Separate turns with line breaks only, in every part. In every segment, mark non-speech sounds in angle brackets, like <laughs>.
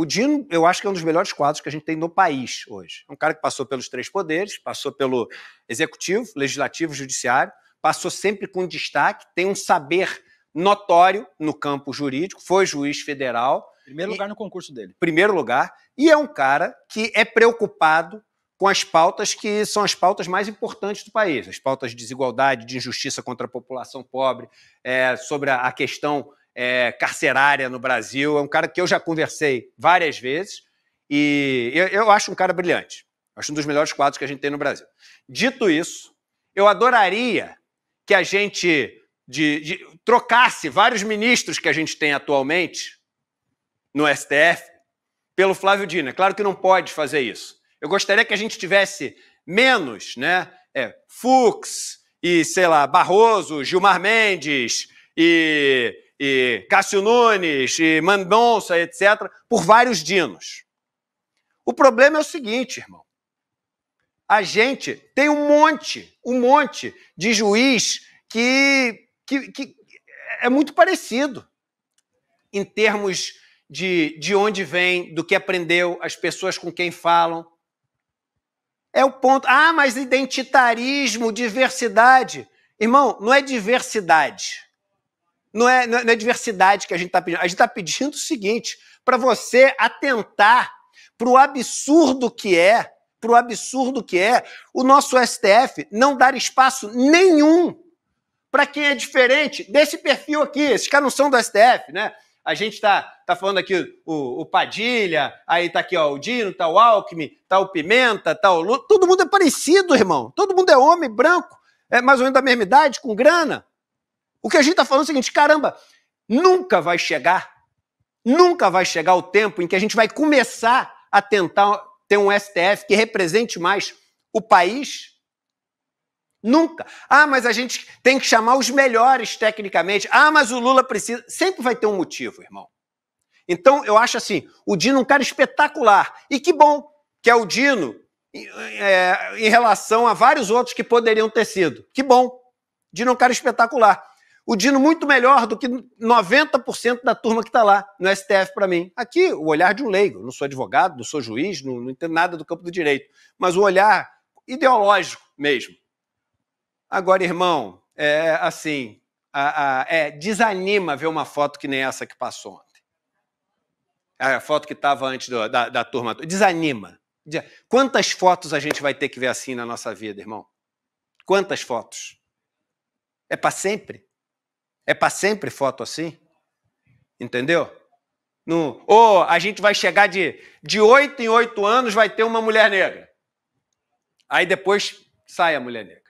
O Dino, eu acho que é um dos melhores quadros que a gente tem no país hoje. É um cara que passou pelos três poderes, passou pelo executivo, legislativo, judiciário, passou sempre com destaque, tem um saber notório no campo jurídico, foi juiz federal. Primeiro lugar no concurso dele. Primeiro lugar. E é um cara que é preocupado com as pautas que são as pautas mais importantes do país, as pautas de desigualdade, de injustiça contra a população pobre, é, sobre a, a questão é, carcerária no Brasil. É um cara que eu já conversei várias vezes e eu, eu acho um cara brilhante. Acho um dos melhores quadros que a gente tem no Brasil. Dito isso, eu adoraria que a gente de, de, trocasse vários ministros que a gente tem atualmente no STF pelo Flávio Dino. É claro que não pode fazer isso. Eu gostaria que a gente tivesse menos, né? É, Fux e, sei lá, Barroso, Gilmar Mendes e e Cássio Nunes, e Mendonça, etc., por vários dinos. O problema é o seguinte, irmão. A gente tem um monte, um monte de juiz que, que, que é muito parecido em termos de, de onde vem, do que aprendeu, as pessoas com quem falam. É o ponto. Ah, mas identitarismo, diversidade. Irmão, não é diversidade. É, não é, não é diversidade que a gente está pedindo. A gente está pedindo o seguinte: para você atentar para o absurdo que é, para o absurdo que é o nosso STF não dar espaço nenhum para quem é diferente desse perfil aqui. Esses caras não são do STF, né? A gente está tá falando aqui o, o, Padilha, aí tá aqui ó, o Dino, tá o Alckmin, tá o Pimenta, tá o Lula. Todo mundo é parecido, irmão. Todo mundo é homem, branco, é mais ou menos da mesma idade, com grana. O que a gente está falando é o seguinte: caramba, nunca vai chegar, nunca vai chegar o tempo em que a gente vai começar a tentar ter um STF que represente mais o país. Nunca. Ah, mas a gente tem que chamar os melhores tecnicamente. Ah, mas o Lula precisa. Sempre vai ter um motivo, irmão. Então, eu acho assim: o Dino é um cara espetacular. E que bom que é o Dino é, em relação a vários outros que poderiam ter sido. Que bom. Dino é um cara espetacular o Dino muito melhor do que 90% da turma que está lá no STF para mim. Aqui, o olhar de um leigo. não sou advogado, não sou juiz, não, não entendo nada do campo do direito. Mas o olhar ideológico mesmo. Agora, irmão, é assim, a, a, é, desanima ver uma foto que nem essa que passou ontem. É, a foto que estava antes do, da, da turma. Desanima. Quantas fotos a gente vai ter que ver assim na nossa vida, irmão? Quantas fotos? É para sempre? É para sempre foto assim? Entendeu? No, ou a gente vai chegar de, de 8 em 8 anos, vai ter uma mulher negra. Aí depois sai a mulher negra.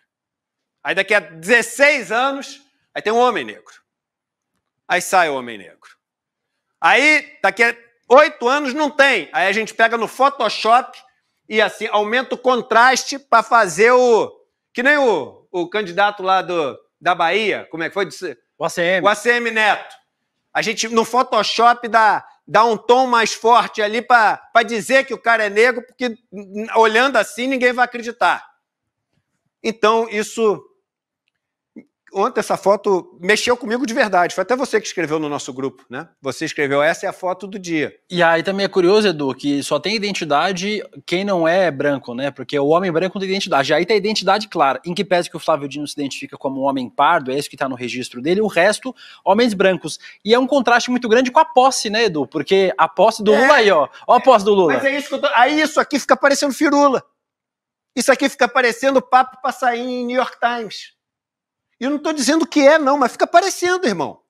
Aí daqui a 16 anos, aí tem um homem negro. Aí sai o homem negro. Aí daqui a 8 anos não tem. Aí a gente pega no Photoshop e assim aumenta o contraste para fazer o. Que nem o, o candidato lá do, da Bahia, como é que foi? O ACM. O ACM Neto. A gente, no Photoshop, dá, dá um tom mais forte ali para dizer que o cara é negro, porque olhando assim ninguém vai acreditar. Então, isso ontem essa foto mexeu comigo de verdade. Foi até você que escreveu no nosso grupo, né? Você escreveu, essa é a foto do dia. E aí também é curioso, Edu, que só tem identidade quem não é branco, né? Porque o homem branco tem identidade. E aí tem a identidade clara. Em que pese que o Flávio Dino se identifica como um homem pardo, é isso que tá no registro dele, o resto, homens brancos. E é um contraste muito grande com a posse, né, Edu? Porque a posse do é, Lula aí, ó. Ó a posse do Lula. Mas é isso que eu tô... Aí isso aqui fica parecendo firula. Isso aqui fica parecendo papo pra sair em New York Times. Eu não estou dizendo que é, não, mas fica parecendo, irmão.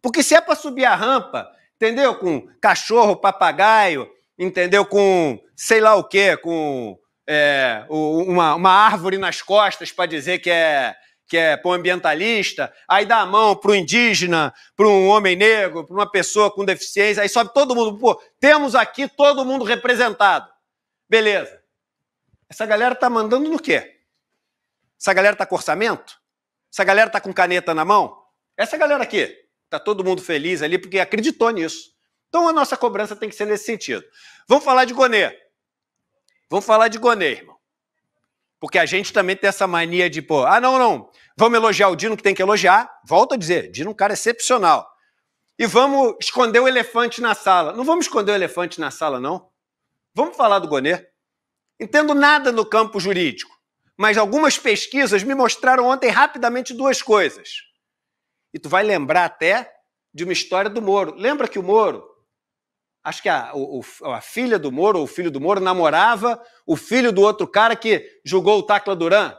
Porque se é para subir a rampa, entendeu? Com cachorro, papagaio, entendeu? Com sei lá o quê, com é, uma, uma árvore nas costas para dizer que é que é para um ambientalista, aí dá a mão para o indígena, para um homem negro, para uma pessoa com deficiência, aí sobe todo mundo. Pô, temos aqui todo mundo representado. Beleza. Essa galera tá mandando no quê? Essa galera tá com orçamento? Essa galera tá com caneta na mão? Essa galera aqui, tá todo mundo feliz ali porque acreditou nisso. Então a nossa cobrança tem que ser nesse sentido. Vamos falar de Gonê. Vamos falar de Gonê, irmão. Porque a gente também tem essa mania de, pô, ah, não, não, vamos elogiar o Dino que tem que elogiar. Volto a dizer, Dino é um cara excepcional. E vamos esconder o elefante na sala. Não vamos esconder o elefante na sala, não. Vamos falar do Gonê. Entendo nada no campo jurídico mas algumas pesquisas me mostraram ontem rapidamente duas coisas. E tu vai lembrar até de uma história do Moro. Lembra que o Moro, acho que a, o, a filha do Moro, ou o filho do Moro, namorava o filho do outro cara que julgou o Tacla Duran?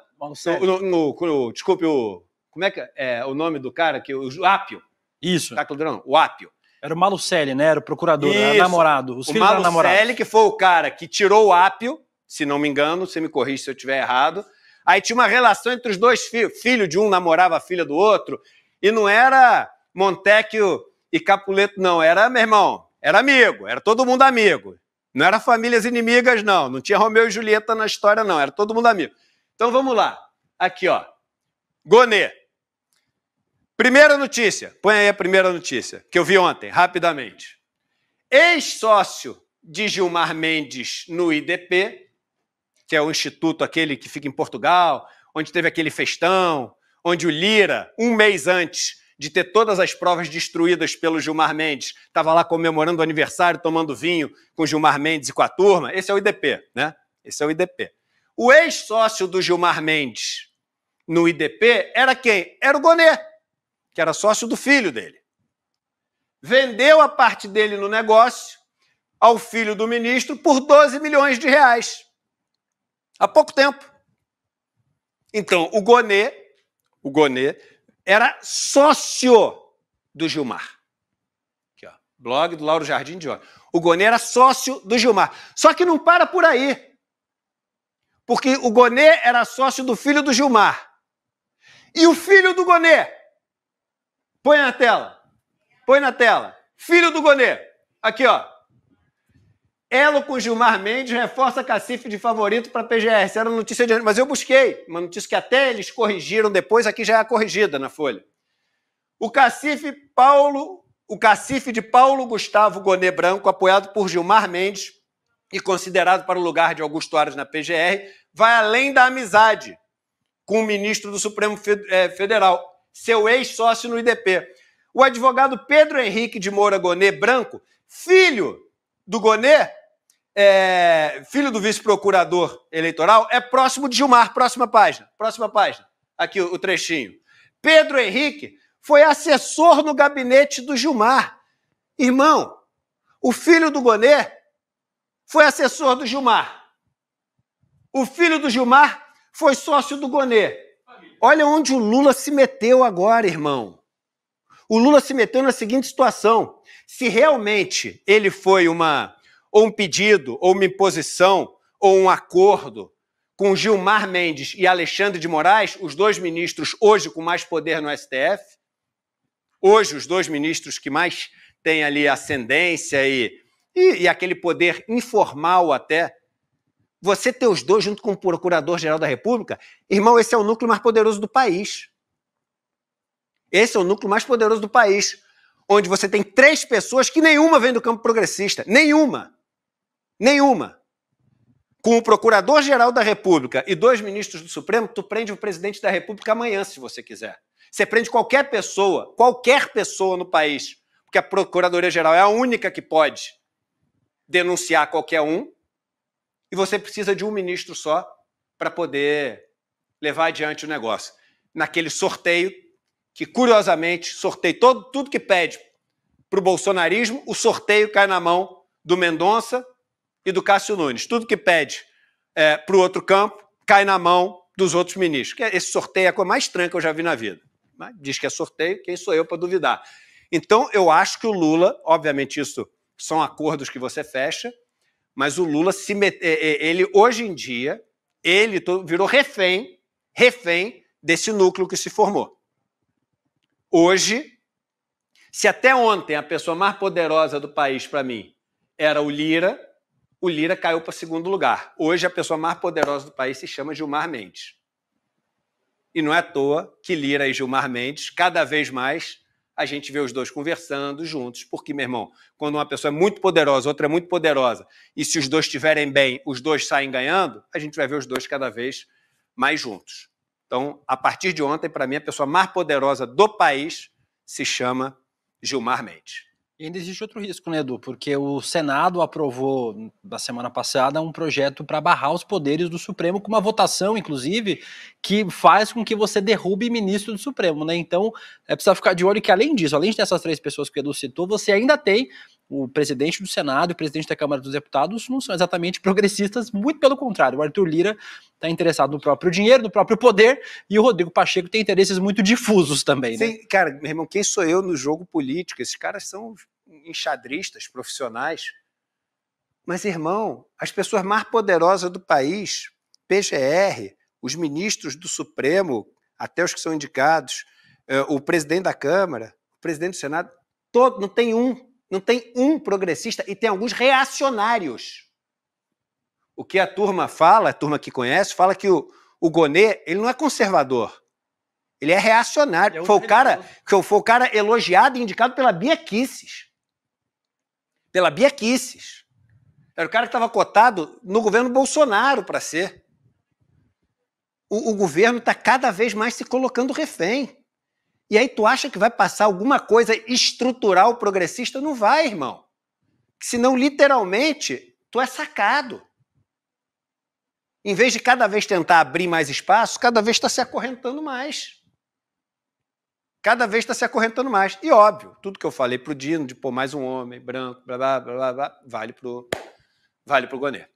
desculpe, o. Como é que é? é o nome do cara? que O Ápio. Isso. Tacla Duran, o Ápio. Era o Malucelli, né? Era o procurador, Isso. era namorado. Os o Malucelli, que foi o cara que tirou o Ápio se não me engano, você me corrige se eu estiver errado. Aí tinha uma relação entre os dois filhos. Filho de um namorava a filha do outro. E não era Montecchio e Capuleto, não. Era, meu irmão, era amigo. Era todo mundo amigo. Não era famílias inimigas, não. Não tinha Romeu e Julieta na história, não. Era todo mundo amigo. Então vamos lá. Aqui, ó. Gonê. Primeira notícia. Põe aí a primeira notícia, que eu vi ontem, rapidamente. Ex-sócio de Gilmar Mendes no IDP que é o instituto aquele que fica em Portugal, onde teve aquele festão, onde o Lira, um mês antes de ter todas as provas destruídas pelo Gilmar Mendes, estava lá comemorando o aniversário, tomando vinho com Gilmar Mendes e com a turma. Esse é o IDP, né? Esse é o IDP. O ex-sócio do Gilmar Mendes no IDP era quem? Era o Gonê, que era sócio do filho dele. Vendeu a parte dele no negócio ao filho do ministro por 12 milhões de reais há pouco tempo. Então, o Gonê, o Gonê era sócio do Gilmar. Aqui, ó, blog do Lauro Jardim de hoje. O Gonê era sócio do Gilmar. Só que não para por aí. Porque o Gonê era sócio do filho do Gilmar. E o filho do Gonê? Põe na tela. Põe na tela. Filho do Gonê. Aqui, ó. Elo com Gilmar Mendes reforça cacife de favorito para PGR. Era notícia de. Mas eu busquei, uma notícia que até eles corrigiram depois, aqui já é corrigida na Folha. O cacife Paulo, o cacife de Paulo Gustavo Gonê Branco, apoiado por Gilmar Mendes e considerado para o lugar de Augusto Aras na PGR, vai além da amizade com o ministro do Supremo é, Federal, seu ex-sócio no IDP. O advogado Pedro Henrique de Moura Gonê Branco, filho do Gonê, é, filho do vice-procurador eleitoral, é próximo de Gilmar. Próxima página, próxima página. Aqui o, o trechinho. Pedro Henrique foi assessor no gabinete do Gilmar. Irmão, o filho do Gonê foi assessor do Gilmar. O filho do Gilmar foi sócio do Gonê. Olha onde o Lula se meteu agora, irmão. O Lula se meteu na seguinte situação: se realmente ele foi uma ou um pedido, ou uma imposição, ou um acordo com Gilmar Mendes e Alexandre de Moraes, os dois ministros hoje com mais poder no STF, hoje os dois ministros que mais têm ali ascendência e, e, e aquele poder informal até, você ter os dois junto com o Procurador-Geral da República, irmão, esse é o núcleo mais poderoso do país. Esse é o núcleo mais poderoso do país, onde você tem três pessoas que nenhuma vem do campo progressista, nenhuma. Nenhuma. Com o Procurador-Geral da República e dois ministros do Supremo, tu prende o presidente da República amanhã, se você quiser. Você prende qualquer pessoa, qualquer pessoa no país, porque a Procuradoria-Geral é a única que pode denunciar qualquer um, e você precisa de um ministro só para poder levar adiante o negócio. Naquele sorteio, que curiosamente sorteio todo, tudo que pede para o bolsonarismo, o sorteio cai na mão do Mendonça e do Cássio Nunes. Tudo que pede é, para o outro campo cai na mão dos outros ministros. É esse sorteio é a coisa mais estranha que eu já vi na vida. Mas diz que é sorteio, quem sou eu para duvidar? Então, eu acho que o Lula, obviamente, isso são acordos que você fecha, mas o Lula se mete, é, é, ele hoje em dia, ele virou refém, refém desse núcleo que se formou. Hoje, se até ontem a pessoa mais poderosa do país para mim era o Lira, o Lira caiu para segundo lugar. Hoje, a pessoa mais poderosa do país se chama Gilmar Mendes. E não é à toa que Lira e Gilmar Mendes, cada vez mais, a gente vê os dois conversando juntos, porque, meu irmão, quando uma pessoa é muito poderosa, outra é muito poderosa, e se os dois estiverem bem, os dois saem ganhando, a gente vai ver os dois cada vez mais juntos. Então, a partir de ontem, para mim, a pessoa mais poderosa do país se chama Gilmar Mendes. E ainda existe outro risco, né, Edu? Porque o Senado aprovou na hum, semana passada um projeto para barrar os poderes do Supremo, com uma votação, inclusive, que faz com que você derrube ministro do Supremo, né? Então, é preciso ficar de olho que, além disso, além dessas três pessoas que o Edu citou, você ainda tem o presidente do Senado e o presidente da Câmara dos Deputados não são exatamente <laughs> progressistas, muito pelo contrário. O Arthur Lira está interessado no próprio dinheiro, no próprio poder, e o Rodrigo Pacheco tem interesses muito difusos também. Né? Sim, cara, meu irmão, quem sou eu no jogo político? Esses caras são enxadristas, profissionais. Mas, irmão, as pessoas mais poderosas do país, PGR, os ministros do Supremo, até os que são indicados, eh, o presidente da Câmara, o presidente do Senado, todo, não tem um não tem um progressista e tem alguns reacionários. O que a turma fala, a turma que conhece, fala que o, o Gonê, ele não é conservador. Ele é reacionário. Ele é foi, o cara, foi o cara elogiado e indicado pela Bia Kisses. Pela Bia Kisses. Era o cara que estava cotado no governo Bolsonaro para ser. O, o governo está cada vez mais se colocando refém. E aí tu acha que vai passar alguma coisa estrutural progressista? Não vai, irmão. Senão, literalmente, tu é sacado. Em vez de cada vez tentar abrir mais espaço, cada vez está se acorrentando mais. Cada vez está se acorrentando mais. E óbvio, tudo que eu falei para o Dino, de pôr mais um homem branco, blá, blá, blá, blá, vale para o vale pro Gonê.